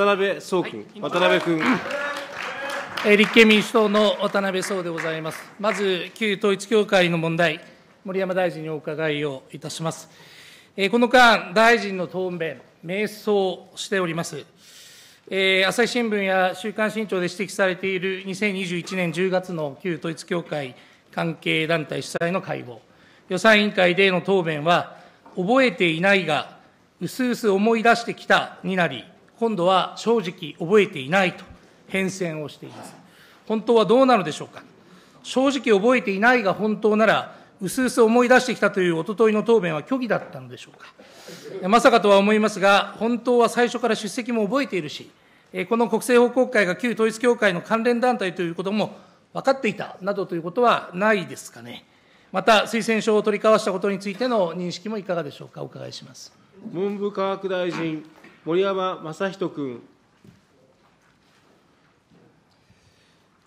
渡辺総君、渡辺君。立憲民主党の渡辺総でございます。まず、旧統一教会の問題、森山大臣にお伺いをいたします。えこの間、大臣の答弁、迷走しております。え朝日新聞や週刊新潮で指摘されている2021年10月の旧統一教会関係団体主催の会合、予算委員会での答弁は、覚えていないが、薄々思い出してきたになり、今度は正直覚えていないと変遷をしています。本当はどうなのでしょうか。正直覚えていないが本当なら、うすうす思い出してきたというおとといの答弁は虚偽だったのでしょうか。まさかとは思いますが、本当は最初から出席も覚えているし、この国政報告会が旧統一教会の関連団体ということも分かっていたなどということはないですかね。また、推薦書を取り交わしたことについての認識もいかがでしょうか、お伺いします。文部科学大臣森山正人君。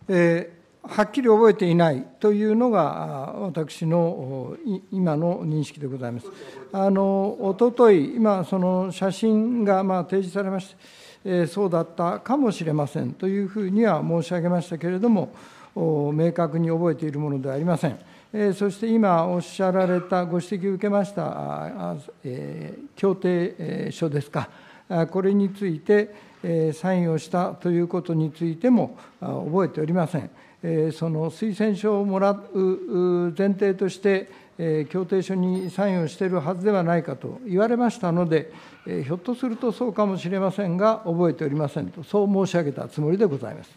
えー、はっきり覚えていないというのが私の今の認識でございます。あの一昨日今その写真がまあ提示されまして、えー、そうだったかもしれませんというふうには申し上げましたけれども明確に覚えているものではありません。えそして今おっしゃられたご指摘を受けました、え協定書ですか。これについて、サインをしたということについても覚えておりません。その推薦書をもらう前提として、協定書にサインをしているはずではないかと言われましたので、ひょっとするとそうかもしれませんが、覚えておりませんと、そう申し上げたつもりでございます。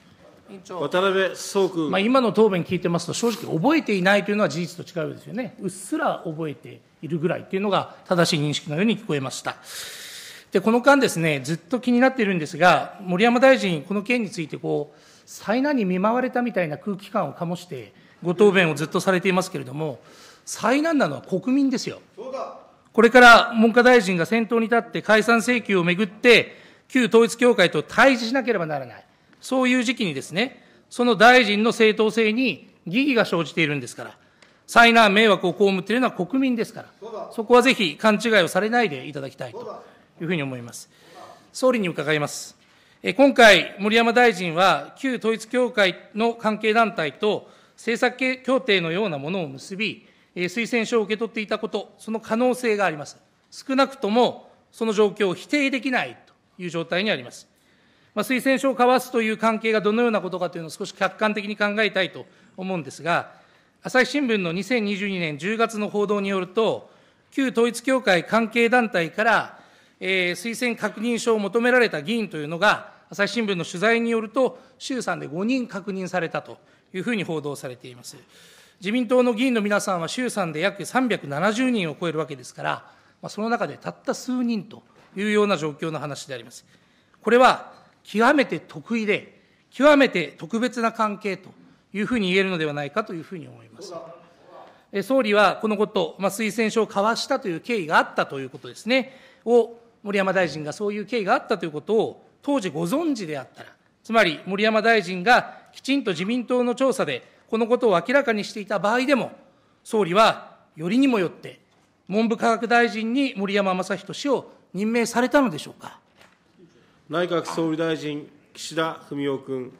渡辺総君、まあ、今の答弁聞いてますと、正直、覚えていないというのは事実と違うですよね、うっすら覚えているぐらいというのが正しい認識のように聞こえました。で、この間ですね、ずっと気になっているんですが、森山大臣、この件についてこう、災難に見舞われたみたいな空気感を醸して、ご答弁をずっとされていますけれども、災難なのは国民ですよ。これから文科大臣が先頭に立って解散請求をめぐって、旧統一教会と対峙しなければならない。そういう時期にですね、その大臣の正当性に疑義が生じているんですから、災難、迷惑を被っているのは国民ですから、そこはぜひ勘違いをされないでいただきたいと。いうふうに思います。総理に伺います。今回、森山大臣は、旧統一教会の関係団体と政策協定のようなものを結び、推薦書を受け取っていたこと、その可能性があります。少なくとも、その状況を否定できないという状態にあります。まあ、推薦書を交わすという関係がどのようなことかというのを少し客観的に考えたいと思うんですが、朝日新聞の2022年10月の報道によると、旧統一教会関係団体からえー、推薦確認書を求められた議員というのが、朝日新聞の取材によると、衆参で5人確認されたというふうに報道されています。自民党の議員の皆さんは衆参で約370人を超えるわけですから、まあ、その中でたった数人というような状況の話であります。これは極めて得意で、極めて特別な関係というふうに言えるのではないかというふうに思います。総理はこのこと、まあ、推薦書を交わしたという経緯があったということですね、を森山大臣がそういう経緯があったということを当時ご存知であったら、つまり森山大臣がきちんと自民党の調査でこのことを明らかにしていた場合でも、総理はよりにもよって、文部科学大臣に森山正仁氏を任命されたのでしょうか。内閣総理大臣、岸田文雄君。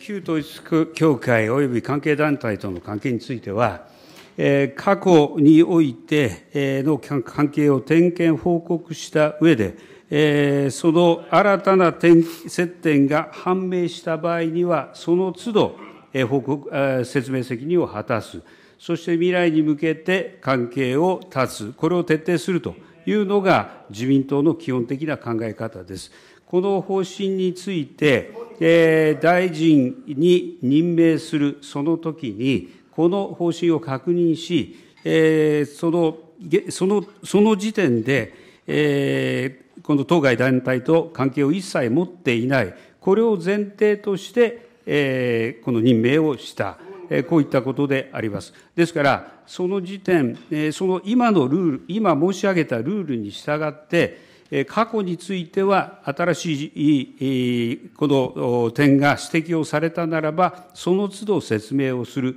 旧統一教会及び関係団体との関係については、過去においての関係を点検報告したうえで、その新たな接点が判明した場合には、その都度報告、説明責任を果たす。そして未来に向けて関係を断つ。これを徹底するというのが自民党の基本的な考え方です。この方針について、え大臣に任命するその時に、この方針を確認し、そのそのその時点で、この当該団体と関係を一切持っていない、これを前提として、この任命をした。こういったことであります。ですから、その時点、その今のルール、今申し上げたルールに従って、過去については新しいこの点が指摘をされたならば、その都度説明をする、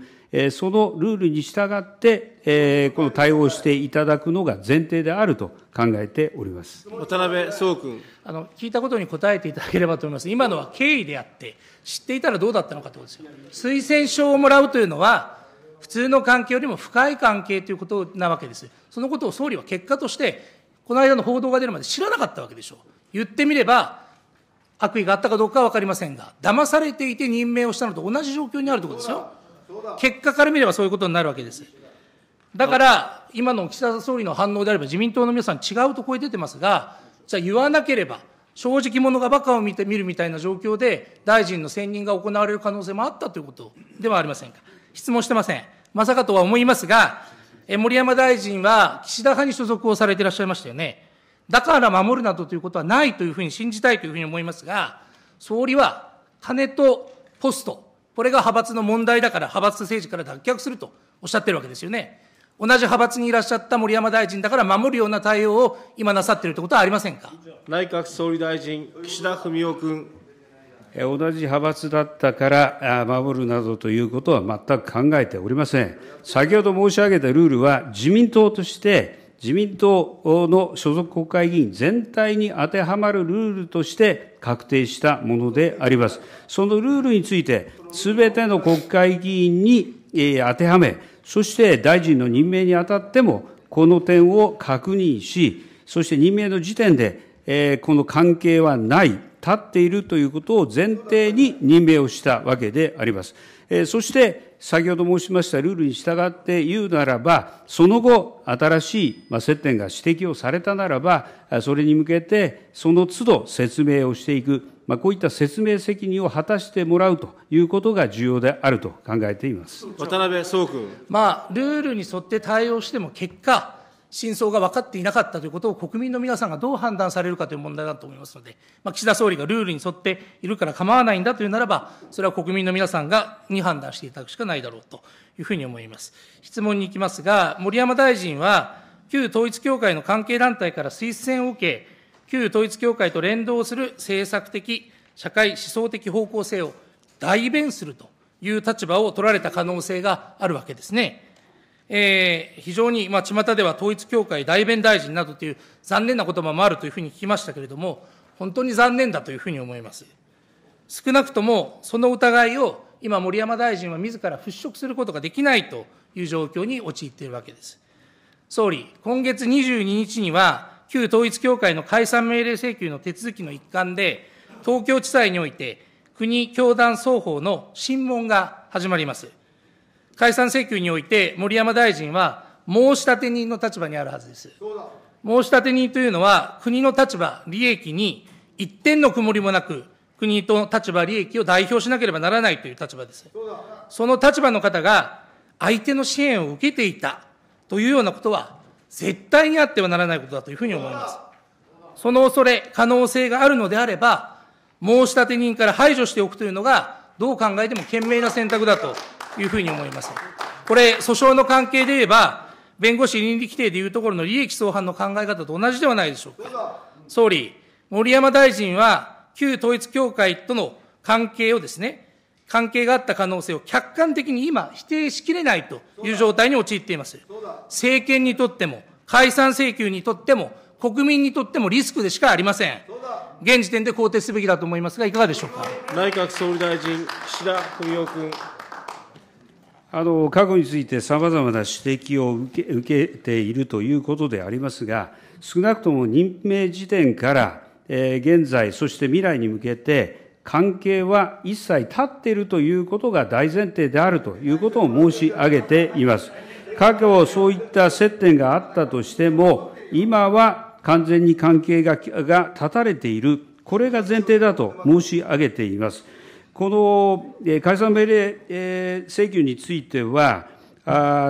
そのルールに従って、この対応していただくのが前提であると考えております渡辺総君あの。聞いたことに答えていただければと思います。今のは経緯であって、知っていたらどうだったのかということですよ。推薦証をもらうというのは、普通の関係よりも深い関係ということなわけです。そのことを総理は結果として、この間の報道が出るまで知らなかったわけでしょう。言ってみれば、悪意があったかどうかは分かりませんが、騙されていて任命をしたのと同じ状況にあるということですよ。結果から見ればそういうことになるわけです。だから、今の岸田総理の反応であれば、自民党の皆さん、違うと声出てますが、じゃあ言わなければ、正直者がバカを見て見るみたいな状況で、大臣の選任が行われる可能性もあったということではありませんか。質問してません。まさかとは思いますが、え森山大臣は岸田派に所属をされていらっしゃいましたよね。だから守るなどということはないというふうに信じたいというふうに思いますが、総理は金とポスト、これが派閥の問題だから、派閥政治から脱却するとおっしゃってるわけですよね。同じ派閥にいらっしゃった森山大臣だから守るような対応を今なさっているということはありませんか内閣総理大臣、岸田文雄君。同じ派閥だったから守るなどということは全く考えておりません。先ほど申し上げたルールは自民党として自民党の所属国会議員全体に当てはまるルールとして確定したものであります。そのルールについて、すべての国会議員に当てはめ、そして大臣の任命にあたっても、この点を確認し、そして任命の時点で、この関係はない、立っているということを前提に任命をしたわけであります。そして、先ほど申しましたルールに従って言うならば、その後、新しい接点が指摘をされたならば、それに向けて、その都度説明をしていく、まあ、こういった説明責任を果たしてもらうということが重要であると考えています渡辺総君。まあ、ルールに沿って対応しても、結果、真相が分かっていなかったということを国民の皆さんがどう判断されるかという問題だと思いますので、まあ、岸田総理がルールに沿っているから構わないんだというならば、それは国民の皆さんがに判断していただくしかないだろうというふうに思います。質問に行きますが、森山大臣は、旧統一協会の関係団体から推薦を受け、旧統一協会と連動する政策的、社会思想的方向性を代弁するという立場を取られた可能性があるわけですね。えー、非常に、まあ、巷では統一教会代弁大臣などという残念な言葉もあるというふうに聞きましたけれども、本当に残念だというふうに思います。少なくとも、その疑いを今、森山大臣は自ら払拭することができないという状況に陥っているわけです。総理、今月22日には、旧統一教会の解散命令請求の手続きの一環で、東京地裁において、国、教団双方の審問が始まります。解散請求において、森山大臣は申立人の立場にあるはずです。申立人というのは、国の立場、利益に一点の曇りもなく、国と立場、利益を代表しなければならないという立場です。その立場の方が、相手の支援を受けていたというようなことは、絶対にあってはならないことだというふうに思います。その恐れ、可能性があるのであれば、申立人から排除しておくというのが、どう考えても賢明な選択だというふうに思います。これ、訴訟の関係で言えば、弁護士倫理規定でいうところの利益相反の考え方と同じではないでしょうか。総理、森山大臣は、旧統一教会との関係をですね、関係があった可能性を客観的に今、否定しきれないという状態に陥っています。政権にとっても、解散請求にとっても、国民にとってもリスクでしかありません。現時点で肯定すべきだと思いますが、いかがでしょうか。内閣総理大臣、岸田文雄君。過去についてさまざまな指摘を受けているということでありますが、少なくとも任命時点から現在、そして未来に向けて、関係は一切断っているということが大前提であるということを申し上げています。過去、そういった接点があったとしても、今は完全に関係が断たれている、これが前提だと申し上げています。この解散命令請求については、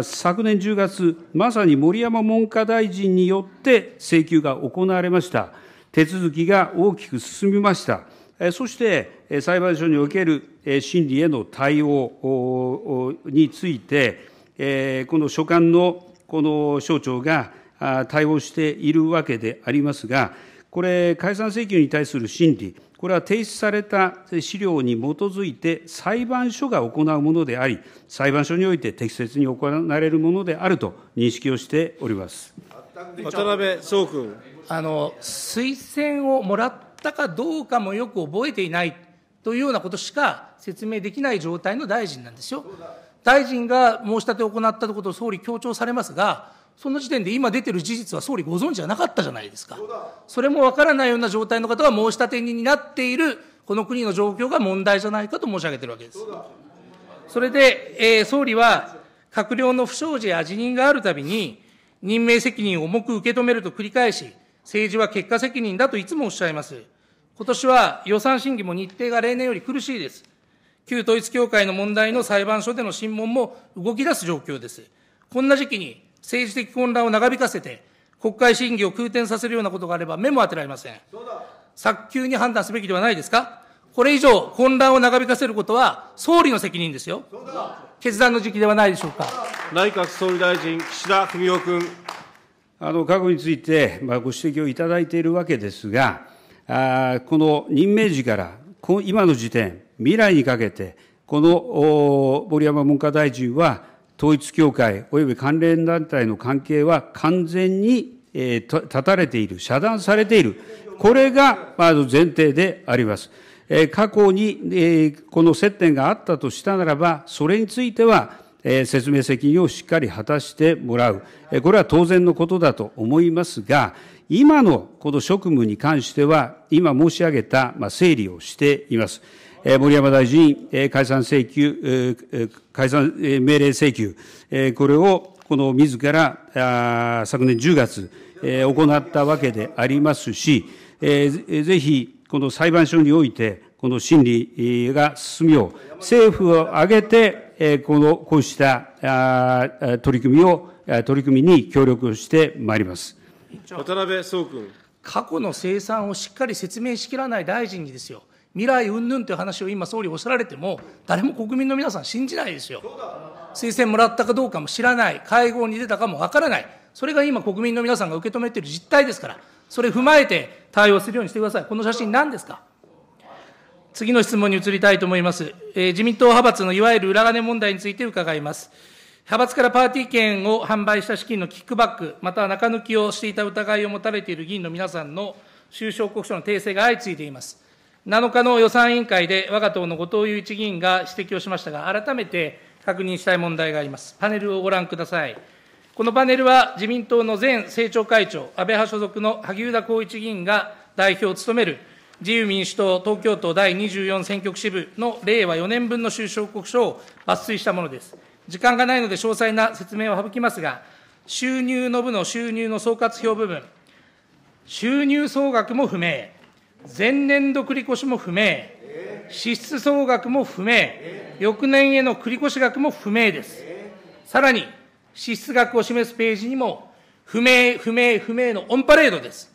昨年10月、まさに森山文科大臣によって請求が行われました。手続きが大きく進みました。そして、裁判所における審理への対応について、この所管のこの省庁が対応しているわけでありますが、これ、解散請求に対する審理、これは提出された資料に基づいて裁判所が行うものであり、裁判所において適切に行われるものであると認識をしております渡辺総君あの。推薦をもらったかどうかもよく覚えていないというようなことしか説明できない状態の大臣なんですよ。大臣が申し立てを行ったことを総理強調されますが、その時点で今出てる事実は総理ご存知じゃなかったじゃないですか。それもわからないような状態の方が申し立人になっている、この国の状況が問題じゃないかと申し上げてるわけです。それで、えー、総理は、閣僚の不祥事や辞任があるたびに、任命責任を重く受け止めると繰り返し、政治は結果責任だといつもおっしゃいます。今年は予算審議も日程が例年より苦しいです。旧統一教会の問題の裁判所での審問も動き出す状況です。こんな時期に政治的混乱を長引かせて、国会審議を空転させるようなことがあれば、目も当てられません。早急に判断すべきではないですか。これ以上、混乱を長引かせることは、総理の責任ですよ。決断の時期ではないでしょうか。内閣総理大臣、岸田文雄君。あの過去について、まあ、ご指摘をいただいているわけですが、あこの任命時から今の時点、未来にかけて、この森山文科大臣は、統一教会及び関連団体の関係は完全に、え断たれている、遮断されている。これが、ま前提であります。え過去に、えこの接点があったとしたならば、それについては、え説明責任をしっかり果たしてもらう。えこれは当然のことだと思いますが、今のこの職務に関しては、今申し上げた、まあ、整理をしています。森山大臣、解散請求、解散命令請求、これをこの自ら昨年10月、行ったわけでありますし、ぜひ、この裁判所において、この審理が進むよう、政府を挙げて、この、こうした取り組みを、取り組みに協力してまいります。渡辺総君。過去の生産をしっかり説明しきらない大臣にですよ。未来云々という話を今総理おっしゃられても誰も国民の皆さん信じないですよ推薦もらったかどうかも知らない会合に出たかもわからないそれが今国民の皆さんが受け止めている実態ですからそれ踏まえて対応するようにしてくださいこの写真何ですか次の質問に移りたいと思います、えー、自民党派閥のいわゆる裏金問題について伺います派閥からパーティー券を販売した資金のキックバック、または中抜きをしていた疑いを持たれている議員の皆さんの収支報告書の訂正が相次いでいます。7日の予算委員会で、我が党の後藤祐一議員が指摘をしましたが、改めて確認したい問題があります。パネルをご覧ください。このパネルは、自民党の前政調会長、安倍派所属の萩生田光一議員が代表を務める、自由民主党東京都第24選挙区支部の令和4年分の収支報告書を抜粋したものです。時間がないので詳細な説明を省きますが、収入の部の収入の総括表部分、収入総額も不明。前年度繰越も不明、支出総額も不明、翌年への繰越額も不明です。さらに、支出額を示すページにも、不明、不明、不明のオンパレードです。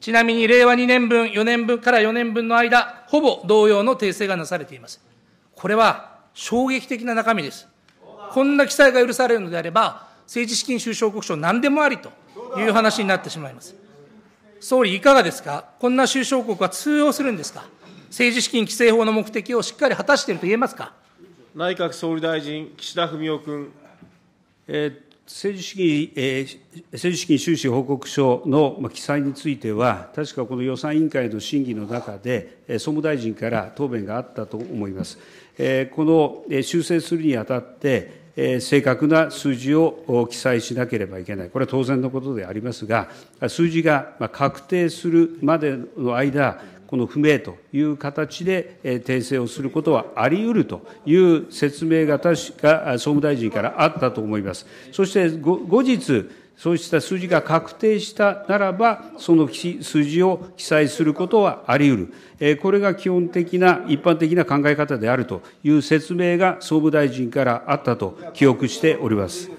ちなみに令和2年分、4年分から4年分の間、ほぼ同様の訂正がなされています。これは衝撃的な中身です。こんな記載が許されるのであれば、政治資金収支報告書何でもありという話になってしまいます。総理、いかがですか、こんな収支国は通用するんですか、政治資金規正法の目的をしっかり果たしていると言えますか内閣総理大臣、岸田文雄君。えー政治資金、えー、政治資金収支報告書の記載については、確かこの予算委員会の審議の中で、総務大臣から答弁があったと思います。えー、この修正するにあたって、正確な数字を記載しなければいけない、これは当然のことでありますが、数字が確定するまでの間、この不明という形で訂正をすることはあり得るという説明が確か総務大臣からあったと思います。そして後日そうした数字が確定したならば、その数字を記載することはあり得る。これが基本的な、一般的な考え方であるという説明が総務大臣からあったと記憶しております。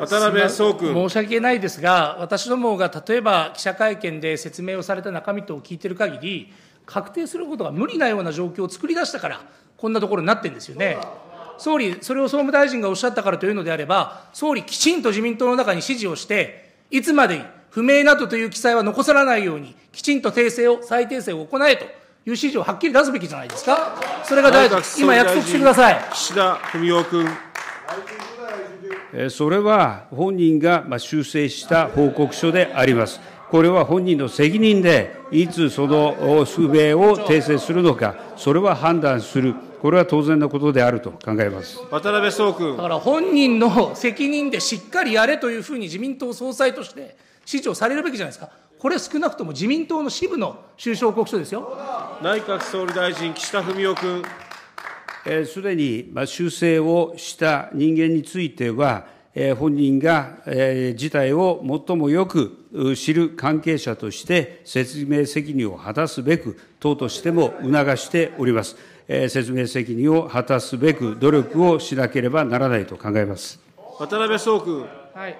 渡辺総君申し訳ないですが、私どもが例えば記者会見で説明をされた中身と聞いている限り、確定することが無理なような状況を作り出したから、こんなところになってるんですよね。総理、それを総務大臣がおっしゃったからというのであれば、総理、きちんと自民党の中に指示をして、いつまでに不明などという記載は残さないように、きちんと訂正を、再訂正を行えという指示をはっきり出すべきじゃないですか。それが大臣、今約束してください。岸田文雄君。それは本人が修正した報告書であります。これは本人の責任で、いつその不明を訂正するのか、それは判断する。これは当然のことであると考えます渡辺総君。だから本人の責任でしっかりやれというふうに自民党総裁として指示をされるべきじゃないですか。これ少なくとも自民党の支部の収報告書ですよ。内閣総理大臣、岸田文雄君。すでに修正をした人間については、本人が事態を最もよく知る関係者として説明責任を果たすべく、党としても促しております。説明責任を果たすべく努力をしなければならないと考えます渡辺総君。はい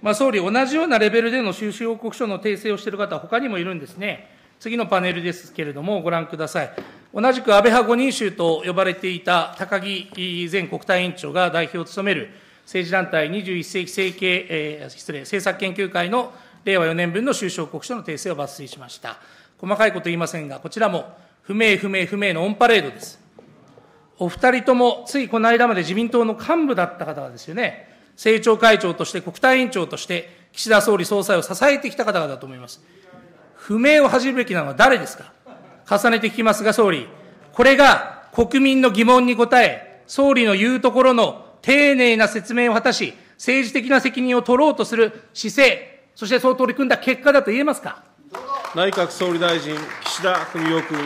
まあ、総理、同じようなレベルでの収支報告書の訂正をしている方、ほかにもいるんですね。次のパネルですけれども、ご覧ください。同じく安倍派5人衆と呼ばれていた高木前国対委員長が代表を務める政治団体21世紀政経、えー、失礼、政策研究会の令和4年分の収支報告書の訂正を抜粋しました。細かいこと言いませんが、こちらも不明不明不明のオンパレードです。お二人とも、ついこの間まで自民党の幹部だった方がですよね、政調会長として、国対委員長として、岸田総理総裁を支えてきた方々だと思います。不明を恥じるべきなのは誰ですか重ねて聞きますが、総理、これが国民の疑問に答え、総理の言うところの丁寧な説明を果たし、政治的な責任を取ろうとする姿勢、そしてそう取り組んだ結果だと言えますか内閣総理大臣、岸田文雄君。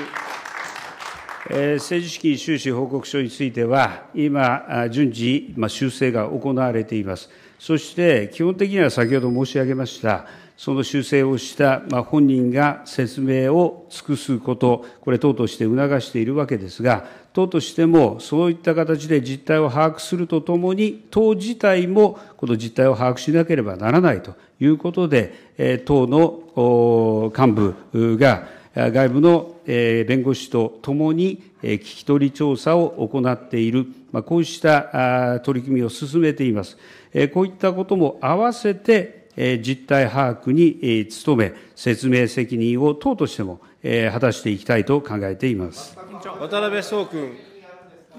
政治資金収支報告書については、今、順次、修正が行われています。そして、基本的には先ほど申し上げました、その修正をした本人が説明を尽くすこと、これ、党として促しているわけですが、党としても、そういった形で実態を把握するとともに、党自体もこの実態を把握しなければならないということで、党の幹部が、外部の弁護士ともに聞き取り調査を行っている、こうした取り組みを進めています。こういったことも合わせて、実態把握に努め、説明責任を党としても果たしていきたいと考えています。渡辺総君。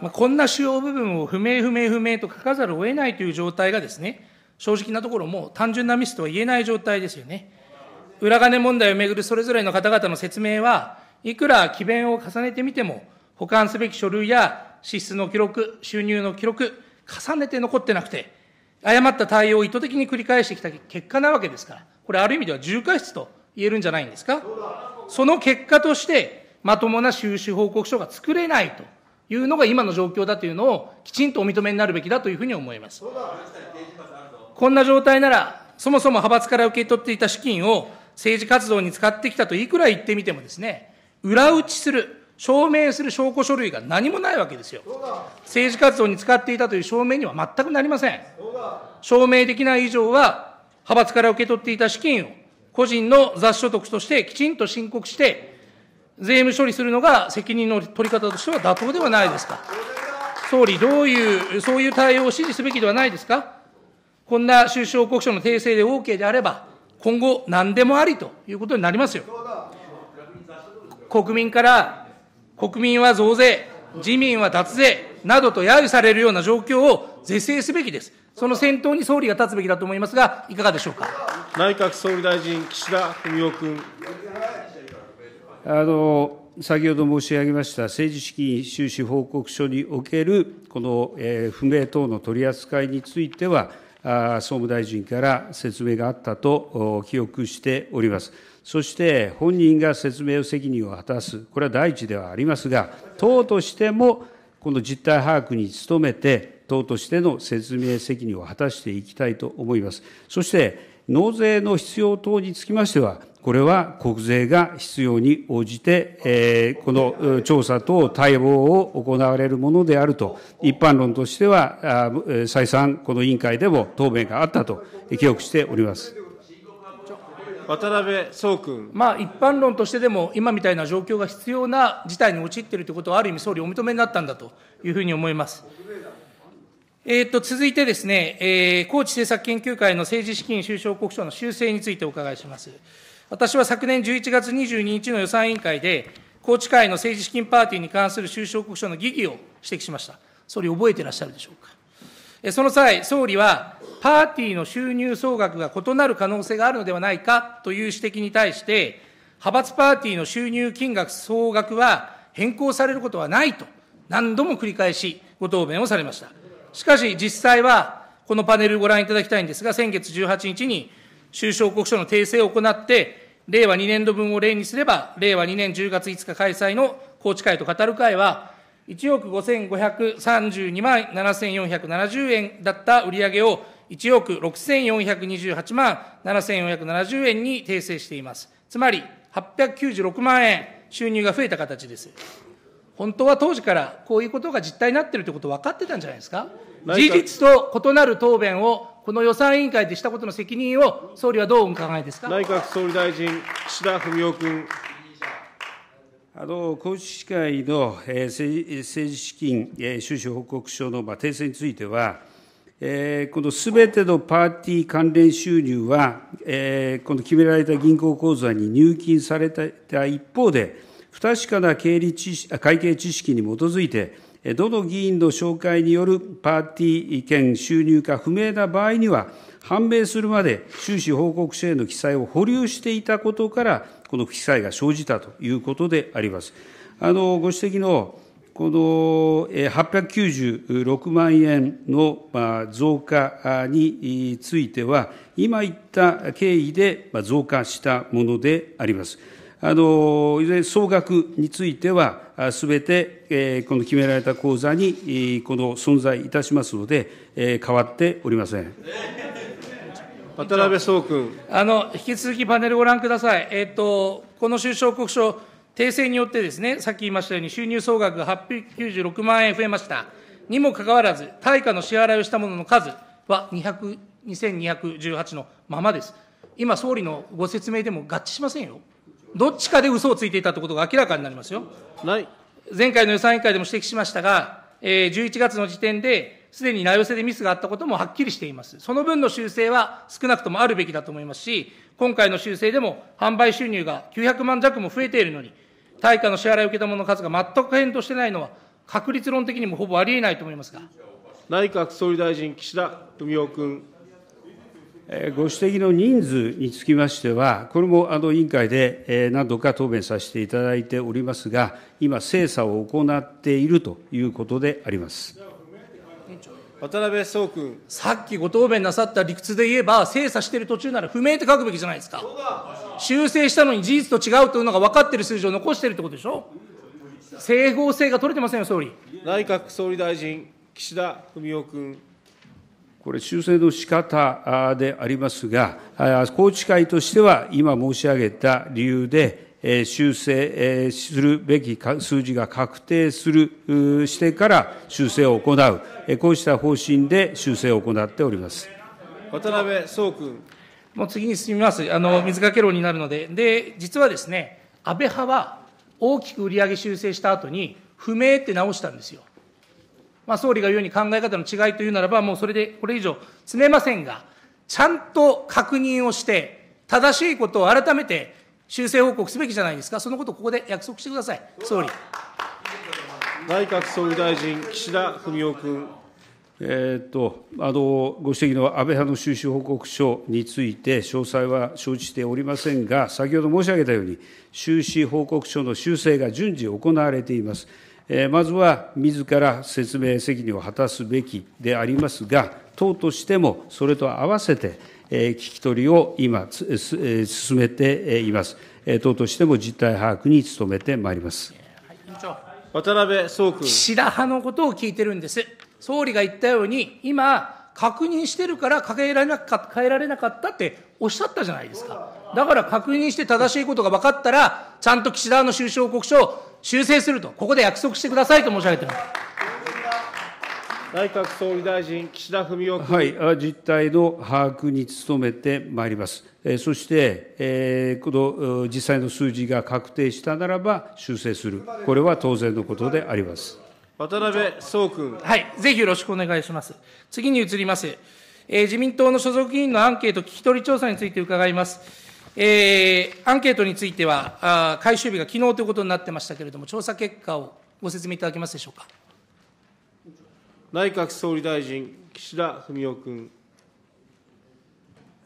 まあ、こんな主要部分を不明不明不明と書かざるを得ないという状態がですね、正直なところも単純なミスとは言えない状態ですよね。裏金問題をめぐるそれぞれの方々の説明は、いくら詭弁を重ねてみても、保管すべき書類や支出の記録、収入の記録、重ねて残ってなくて、誤った対応を意図的に繰り返してきた結果なわけですから、これ、ある意味では重過失と言えるんじゃないんですか。その結果として、まともな収支報告書が作れないというのが今の状況だというのを、きちんとお認めになるべきだというふうに思います。こんな状態なら、そもそも派閥から受け取っていた資金を政治活動に使ってきたといくら言ってみてもですね、裏打ちする、証明する証拠書類が何もないわけですよ。政治活動に使っていたという証明には全くなりません。証明できない以上は、派閥から受け取っていた資金を個人の雑所得としてきちんと申告して、税務処理するのが責任の取り方としては妥当ではないですか。総理、どういう、そういう対応を指示すべきではないですか。こんな収支報告書の訂正で OK であれば、今後、何でもありということになりますよ。国民から、国民は増税、自民は脱税などと揶揄されるような状況を是正すべきです。その先頭に総理が立つべきだと思いますが、いかがでしょうか。内閣総理大臣、岸田文雄君。あの先ほど申し上げました政治資金収支報告書におけるこの、え不明等の取り扱いについては、総務大臣から説明があったと記憶しております。そして本人が説明責任を果たす、これは第一ではありますが、党としてもこの実態把握に努めて、党としての説明責任を果たしていきたいと思います。そして、納税の必要等につきましては、これは国税が必要に応じて、この調査等対応を行われるものであると、一般論としては、再三、この委員会でも答弁があったと記憶しております。渡辺総君、まあ、一般論としてでも、今みたいな状況が必要な事態に陥っているということは、ある意味、総理、お認めになったんだというふうに思います。えっと、続いてですね、えー、高知政策研究会の政治資金収支報告書の修正についてお伺いします。私は昨年11月22日の予算委員会で、高知会の政治資金パーティーに関する収支報告書の疑義を指摘しました。総理、覚えてらっしゃるでしょうか。その際、総理は、パーティーの収入総額が異なる可能性があるのではないかという指摘に対して、派閥パーティーの収入金額総額は変更されることはないと、何度も繰り返しご答弁をされました。しかし実際は、このパネルご覧いただきたいんですが、先月18日に収支報告書の訂正を行って、令和2年度分を例にすれば、令和2年10月5日開催の高知会と語る会は、1億5532万7470円だった売り上げを、1億6428万7470円に訂正しています。つまり、896万円収入が増えた形です。本当は当時からこういうことが実態になっているということ分かってたんじゃないですか。事実と異なる答弁を、この予算委員会でしたことの責任を、総理はどうお考えですか内閣総理大臣、岸田文雄君。あの今市会の、えー、政治資金、えー、収支報告書の、まあ、訂正については、えー、このすべてのパーティー関連収入は、えー、この決められた銀行口座に入金された一方で、不確かな経理知会計知識に基づいて、どの議員の紹介によるパーティー券収入か不明な場合には、判明するまで収支報告書への記載を保留していたことから、この記載が生じたということであります。あのご指摘のこの896万円の増加については、今言った経緯で増加したものであります。いずれ総額については、すべてこの決められた口座に存在いたしますので、変わっておりません。渡辺創君あの引き続きパネルご覧ください、えっと、この収支報告書、訂正によってですね、さっき言いましたように、収入総額が896万円増えました。にもかかわらず、対価の支払いをしたものの数は2218のままです。今、総理のご説明でも合致しませんよ。どっちかで嘘をついていたということが明らかになりますよ。前回の予算委員会でも指摘しましたが、えー、11月の時点で、すでに名寄せでミスがあったこともはっきりしています。その分の修正は少なくともあるべきだと思いますし、今回の修正でも販売収入が900万弱も増えているのに、対価の支払い受けたものの数が全く変動してないのは、確率論的にもほぼありえないと思いますが。内閣総理大臣、岸田文雄君。ご指摘の人数につきましては、これも委員会で何度か答弁させていただいておりますが、今、精査を行っているということであります。渡辺総君。さっきご答弁なさった理屈で言えば、精査している途中なら不明って書くべきじゃないですか。修正したのに事実と違うというのが分かっている数字を残しているってことでしょ。整合性が取れてませんよ、総理。内閣総理大臣、岸田文雄君。これ、修正の仕方でありますが、宏池会としては、今申し上げた理由で、修正するべき数字が確定するしてから修正を行う、こうした方針で修正を行っております渡辺壮君。もう次に進みます、あの水掛け論になるので、で実はですね、安倍派は大きく売り上げ修正した後に、不明って直したんですよ。まあ、総理が言うように考え方の違いというならば、もうそれでこれ以上詰めませんが、ちゃんと確認をして、正しいことを改めて修正報告すべきじゃないですか、そのことをここで約束してください、総理。内閣総理大臣、岸田文雄君。えー、っとあのご指摘の安倍派の収支報告書について、詳細は承知しておりませんが、先ほど申し上げたように、収支報告書の修正が順次行われています。まずは自ら説明責任を果たすべきでありますが、党としてもそれと合わせて、聞き取りを今、進めています。党としても実態把握に努めてまいります。はい、委員長渡辺総君。岸田派のことを聞いてるんです。総理が言ったように、今、確認してるから変えられなかったっておっしゃったじゃないですか。だから確認して正しいことが分かったら、ちゃんと岸田の収支報告書を修正すると、ここで約束してくださいと申し上げています。内閣総理大臣、岸田文雄君。はい、実態の把握に努めてまいります。そして、えー、この実際の数字が確定したならば修正する、これは当然のことであります。渡辺総君。はい、ぜひよろしくお願いします。次に移ります。えー、自民党の所属議員のアンケート聞き取り調査について伺います。えー、アンケートについては、あ回収日が昨日ということになってましたけれども、調査結果をご説明いただけますでしょうか。内閣総理大臣、岸田文雄君。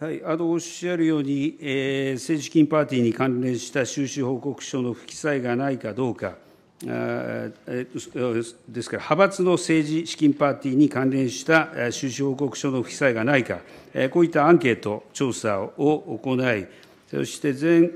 はい、あのおっしゃるように、えー、政治金パーティーに関連した収支報告書の不記載がないかどうか、あですから、派閥の政治資金パーティーに関連した収支報告書の不記載がないか、こういったアンケート、調査を行い、そして全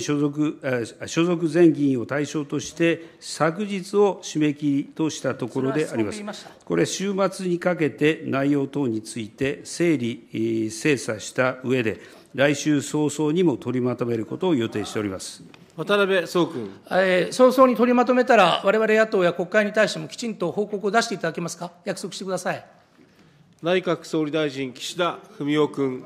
所属、所属全議員を対象として、昨日を締め切りとしたところであります。これ、週末にかけて内容等について整理、精査した上で、来週早々にも取りまとめることを予定しております。渡辺総君、え早々に取りまとめたら、われわれ野党や国会に対してもきちんと報告を出していただけますか、約束してください内閣総理大臣、岸田文雄君。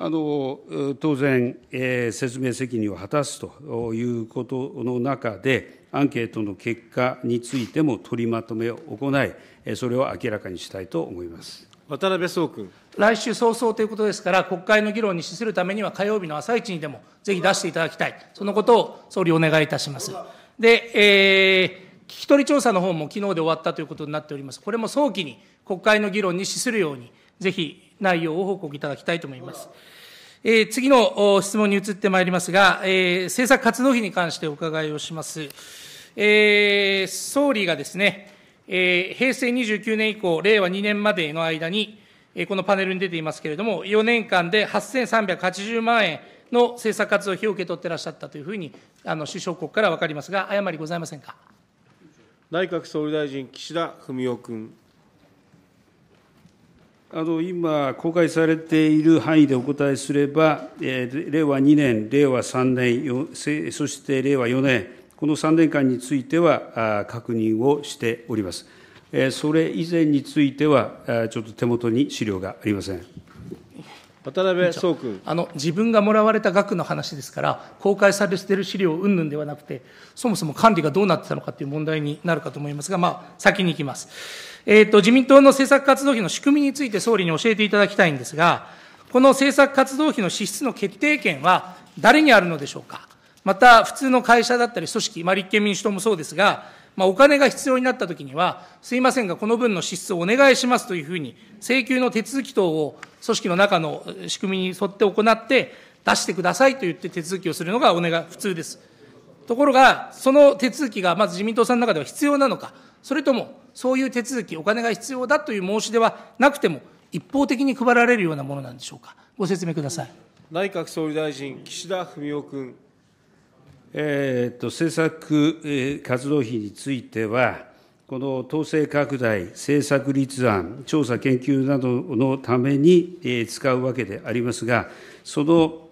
あの当然、え説明責任を果たすということの中で、アンケートの結果についても取りまとめを行い、それを明らかにしたいと思います渡辺創君。来週早々ということですから、国会の議論に資するためには、火曜日の朝一にでもぜひ出していただきたい、そのことを総理、お願いいたします。で、えー聞き取り調査の方も昨日で終わったということになっております。これも早期に国会の議論に資するように、ぜひ内容を報告いただきたいと思います。えー、次の質問に移ってまいりますが、えー、政策活動費に関してお伺いをします。えー、総理がですね、えー、平成29年以降、令和2年までの間に、えー、このパネルに出ていますけれども、4年間で8380万円の政策活動費を受け取ってらっしゃったというふうに、あの首相国から分かりますが、誤りございませんか。内閣総理大臣、岸田文雄君。今、公開されている範囲でお答えすれば、令和2年、令和3年、そして令和4年、この3年間については確認をしております。それ以前については、ちょっと手元に資料がありません。渡辺総君あの自分がもらわれた額の話ですから、公開されている資料云々ではなくて、そもそも管理がどうなってたのかという問題になるかと思いますが、まあ、先に行きます。えっ、ー、と、自民党の政策活動費の仕組みについて総理に教えていただきたいんですが、この政策活動費の支出の決定権は誰にあるのでしょうか。また、普通の会社だったり組織、まあ、立憲民主党もそうですが、まあ、お金が必要になったときには、すいませんが、この分の支出をお願いしますというふうに、請求の手続き等を組織の中の仕組みに沿って行って、出してくださいと言って手続きをするのがお願い、普通です。ところが、その手続きがまず自民党さんの中では必要なのか、それとも、そういう手続き、お金が必要だという申し出はなくても、一方的に配られるようなものなんでしょうか。ご説明ください。内閣総理大臣、岸田文雄君。政策活動費については、この統制拡大、政策立案、調査研究などのために使うわけでありますが、その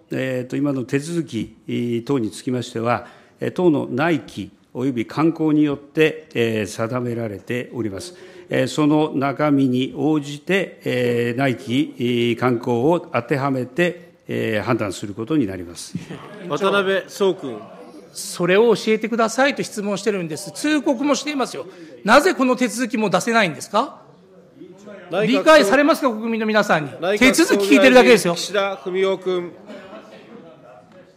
今の手続き等につきましては、党の内規および慣行によって定められております。その中身に応じて、内規慣行を当てはめて判断することになります。渡辺総君。それを教えてくださいと質問してるんです。通告もしていますよ。なぜこの手続きも出せないんですか理解されますか、国民の皆さんに。手続き聞いてるだけですよ。岸田文雄君。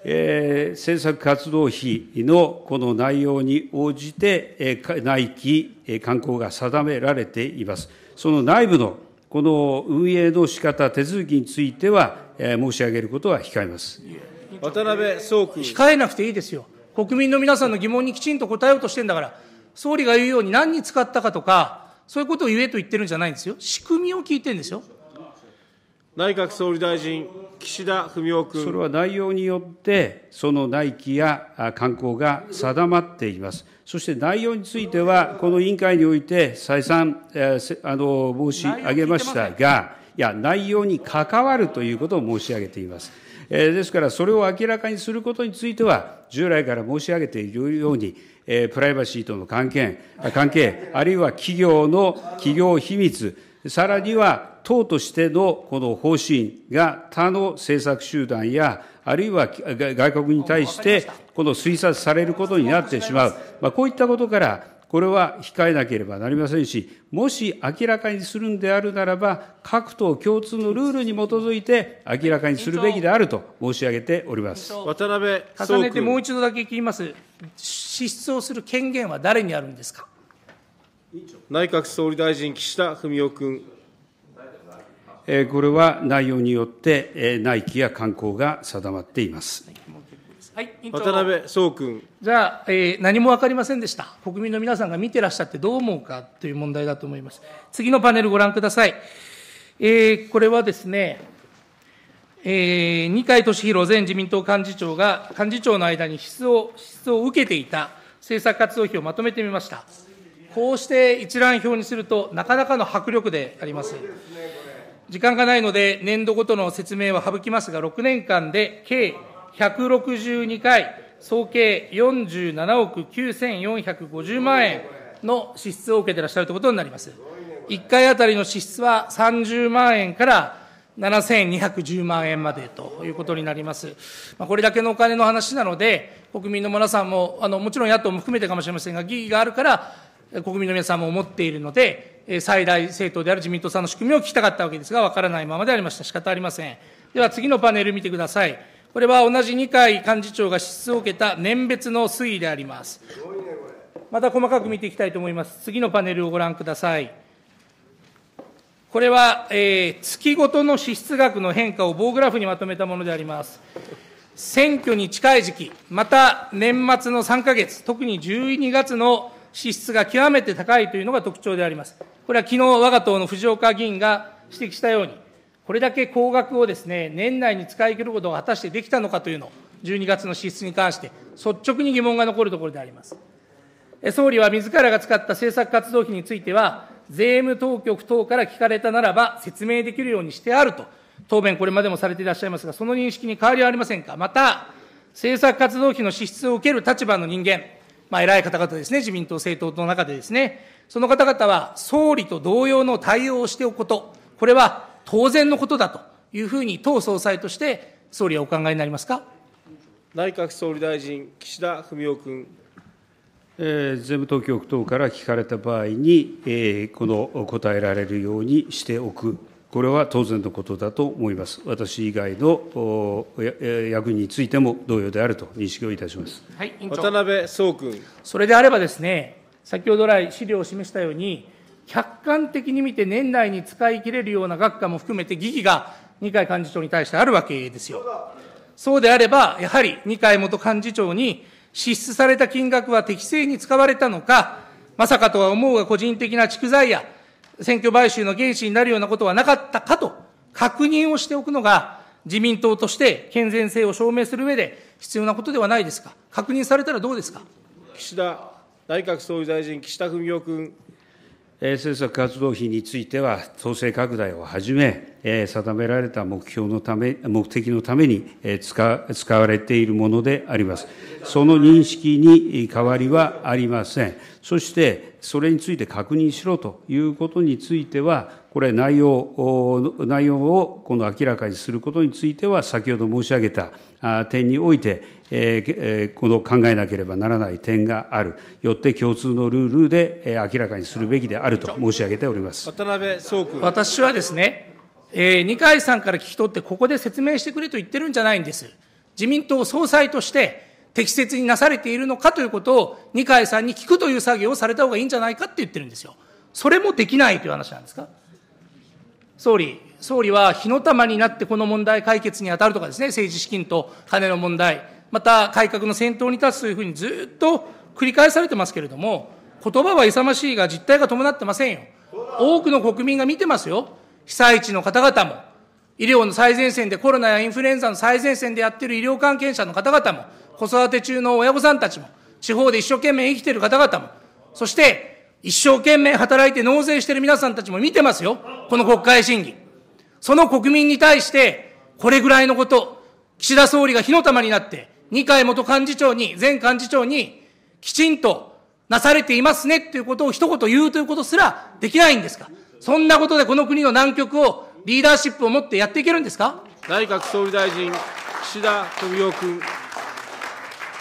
えー、政策活動費のこの内容に応じて、えー、内規、えー、観光が定められています。その内部のこの運営の仕方、手続きについては、えー、申し上げることは控えます。渡辺総君。控えなくていいですよ。国民の皆さんの疑問にきちんと答えようとしてんだから、総理が言うように何に使ったかとか、そういうことを言えと言ってるんじゃないんですよ。仕組みを聞いてるんですよ。内閣総理大臣、岸田文雄君。それは内容によって、その内規や慣行が定まっています。そして内容については、この委員会において再三、えー、あの申し上げましたが、いや、内容に関わるということを申し上げています。ですから、それを明らかにすることについては、従来から申し上げているように、プライバシーとの関係、関係、あるいは企業の企業秘密、さらには党としてのこの方針が他の政策集団や、あるいは外国に対して、この推察されることになってしまう、まあ、こういったことから、これは控えなければなりませんし、もし明らかにするんであるならば、各党共通のルールに基づいて明らかにするべきであると申し上げております渡辺重ねてもう一度だけ聞きます、支出をする権限は誰にあるんですか内閣総理大臣、岸田文雄君。これは内容によって、内規や慣行が定まっています。はい委員長渡辺創君。じゃあ、えー、何も分かりませんでした。国民の皆さんが見てらっしゃってどう思うかという問題だと思います。次のパネルご覧ください。えー、これはですね、えー、二階俊博前自民党幹事長が、幹事長の間に質を質を受けていた政策活動費をまとめてみました。こうして一覧表にすると、なかなかの迫力であります。時間がないので、年度ごとの説明は省きますが、6年間で計162回、総計47億9450万円の支出を受けてらっしゃるということになります。1回当たりの支出は30万円から7210万円までということになります。まあ、これだけのお金の話なので、国民の皆さんも、あのもちろん野党も含めてかもしれませんが、疑義があるから、国民の皆さんも思っているので、最大政党である自民党さんの仕組みを聞きたかったわけですが、わからないままでありました。仕方ありません。では次のパネル見てください。これは同じ二階幹事長が支出を受けた年別の推移であります。また細かく見ていきたいと思います。次のパネルをご覧ください。これは、えー、月ごとの支出額の変化を棒グラフにまとめたものであります。選挙に近い時期、また年末の3か月、特に12月の支出が極めて高いというのが特徴であります。これは昨日我が党の藤岡議員が指摘したように、これだけ高額をですね、年内に使い切ることが果たしてできたのかというのを、12月の支出に関して、率直に疑問が残るところであります。総理は自らが使った政策活動費については、税務当局等から聞かれたならば説明できるようにしてあると、答弁これまでもされていらっしゃいますが、その認識に変わりはありませんか。また、政策活動費の支出を受ける立場の人間、まあ、偉い方々ですね、自民党、政党の中でですね、その方々は総理と同様の対応をしておくこと、これは当然のことだというふうに、党総裁として総理はお考えになりますか内閣総理大臣、岸田文雄君。えー、税務当局等から聞かれた場合に、えー、この答えられるようにしておく、これは当然のことだと思います。私以外の役員についても同様であると認識をいたします、はい、渡辺壮君。それであればですね、先ほど来、資料を示したように、客観的に見て年内に使い切れるような額科も含めて疑義が二階幹事長に対してあるわけですよ。そうであれば、やはり二階元幹事長に支出された金額は適正に使われたのか、まさかとは思うが個人的な蓄財や選挙買収の原資になるようなことはなかったかと確認をしておくのが、自民党として健全性を証明する上で必要なことではないですか。確認されたらどうですか。岸田内閣総理大臣、岸田文雄君。政策活動費については、統制拡大をはじめ、定められた目標のため、目的のために使われているものであります。その認識に変わりはありません。そして、それについて確認しろということについては、これ内容、内容をこの明らかにすることについては、先ほど申し上げた点において、この考えなければならない点がある。よって共通のルールで明らかにするべきであると申し上げております。渡辺総君。私はですね、えー、二階さんから聞き取って、ここで説明してくれと言ってるんじゃないんです。自民党総裁として適切になされているのかということを、二階さんに聞くという作業をされた方がいいんじゃないかって言ってるんですよ。それもできないという話なんですか。総理、総理は火の玉になってこの問題解決に当たるとかですね、政治資金と金の問題、また改革の先頭に立つというふうにずっと繰り返されてますけれども、言葉は勇ましいが実態が伴ってませんよ。多くの国民が見てますよ。被災地の方々も、医療の最前線で、コロナやインフルエンザの最前線でやっている医療関係者の方々も、子育て中の親御さんたちも、地方で一生懸命生きている方々も、そして、一生懸命働いて納税している皆さんたちも見てますよ。この国会審議。その国民に対して、これぐらいのこと、岸田総理が火の玉になって、二階元幹事長に、前幹事長に、きちんとなされていますねということを一言言うということすらできないんですか。そんなことでこの国の難局をリーダーシップを持ってやっていけるんですか内閣総理大臣、岸田文雄君。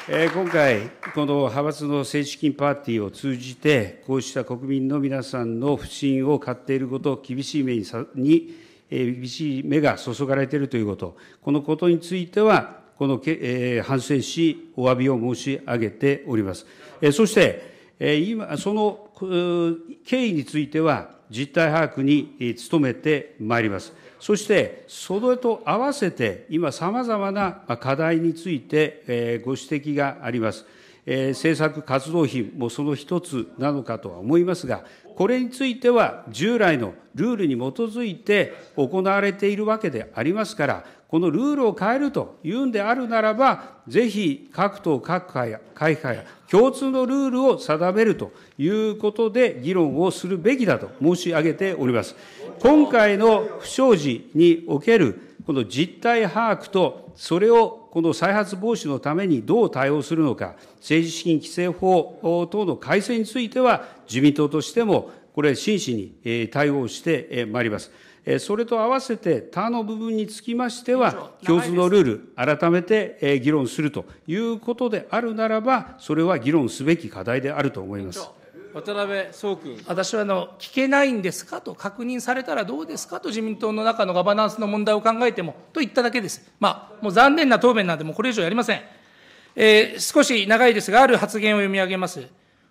え今回、この派閥の政治資金パーティーを通じて、こうした国民の皆さんの不信を買っていることを厳しい目にさに、え厳しい目が注がれているということ、このことについては、このけ、え反省し、お詫びを申し上げております。えそして、え今、その経緯については、実態把握に努めてまいります。そして、それと合わせて、今、さまざまな課題についてご指摘があります。政策活動費もその一つなのかとは思いますが、これについては従来のルールに基づいて行われているわけでありますから、このルールを変えるというんであるならば、ぜひ各党、各会や、会派や、共通のルールを定めるということで議論をするべきだと申し上げております。今回の不祥事におけるこの実態把握と、それをこの再発防止のためにどう対応するのか、政治資金規正法等の改正については、自民党としても、これ、真摯に対応してまいります。それと合わせて他の部分につきましては、共通のルール、改めて議論するということであるならば、それは議論すべき課題であると思います。渡辺総君私はあの聞けないんですかと、確認されたらどうですかと、自民党の中のガバナンスの問題を考えてもと言っただけです、まあ、もう残念な答弁なんで、もうこれ以上やりません、えー、少し長いですが、ある発言を読み上げます。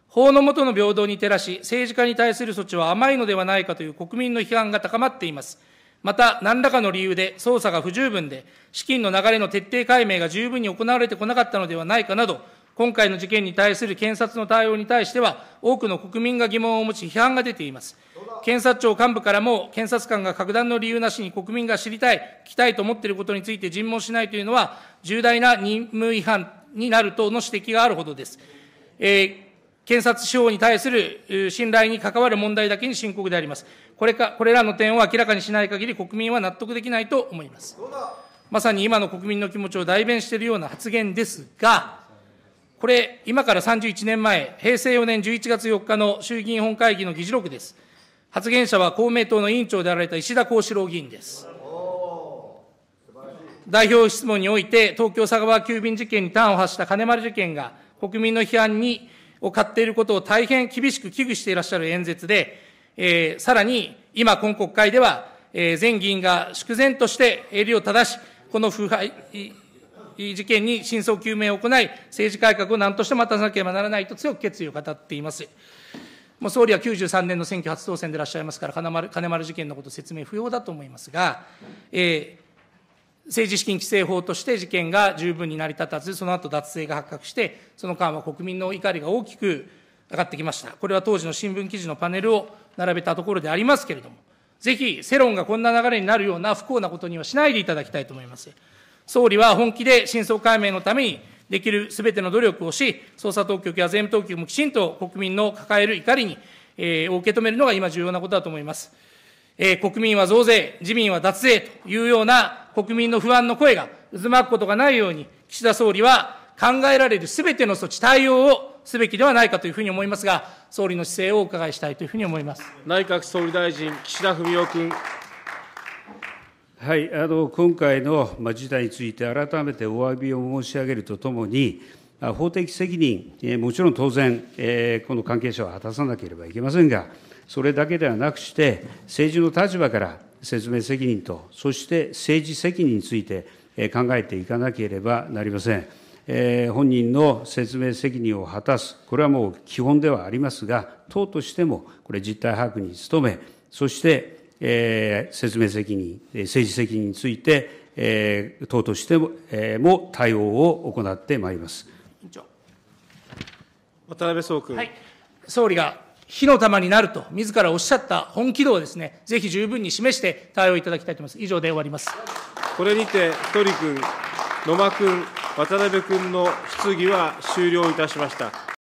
法の下の平等に照らし、政治家に対する措置は甘いのではないかという国民の批判が高まっています。また、何らかの理由で捜査が不十分で、資金の流れの徹底解明が十分に行われてこなかったのではないかなど、今回の事件に対する検察の対応に対しては、多くの国民が疑問を持ち、批判が出ています。検察庁幹部からも、検察官が格段の理由なしに国民が知りたい、聞きたいと思っていることについて尋問しないというのは、重大な任務違反になるとの指摘があるほどです。えー検察司法に対する信頼に関わる問題だけに深刻であります。これか、これらの点を明らかにしない限り国民は納得できないと思います。まさに今の国民の気持ちを代弁しているような発言ですが、これ、今から31年前、平成4年11月4日の衆議院本会議の議事録です。発言者は公明党の委員長であられた石田幸四郎議員です。代表質問において、東京佐川急便事件に端を発した金丸事件が、国民の批判にを買っていることを大変厳しく危惧していらっしゃる演説で、えー、さらに今、今国会では、えー、全議員が粛然として襟を正し、この腐敗事件に真相究明を行い、政治改革を何としても待たなければならないと強く決意を語っています。もう総理は93年の選挙初当選でいらっしゃいますから金丸、金丸事件のこと説明不要だと思いますが、えー政治資金規正法として事件が十分に成り立たず、その後脱税が発覚して、その間は国民の怒りが大きく上がってきました。これは当時の新聞記事のパネルを並べたところでありますけれども、ぜひ世論がこんな流れになるような不幸なことにはしないでいただきたいと思います。総理は本気で真相解明のためにできるすべての努力をし、捜査当局や税務当局もきちんと国民の抱える怒りに、えー、受け止めるのが今重要なことだと思います。えー、国民は増税、自民は脱税というような国民の不安の声が渦巻くことがないように、岸田総理は考えられるすべての措置、対応をすべきではないかというふうに思いますが、総理の姿勢をお伺いしたいというふうに思います内閣総理大臣、岸田文雄君。はい、あの今回の事態について、改めてお詫びを申し上げるとともに、法的責任、もちろん当然、この関係者は果たさなければいけませんが、それだけではなくして、政治の立場から説明責任と、そして政治責任について考えていかなければなりません。本人の説明責任を果たす、これはもう基本ではありますが、党としてもこれ実態把握に努め、そして、え説明責任、政治責任について、え党としても,、えも対応を行ってまいります。委員長渡辺総君、はい、総理が火の玉になると、自らおっしゃった本気度をですね、ぜひ十分に示して対応いただきたいと思います。以上で終わります。これにて、一人君、野間君、渡辺君の質疑は終了いたしました。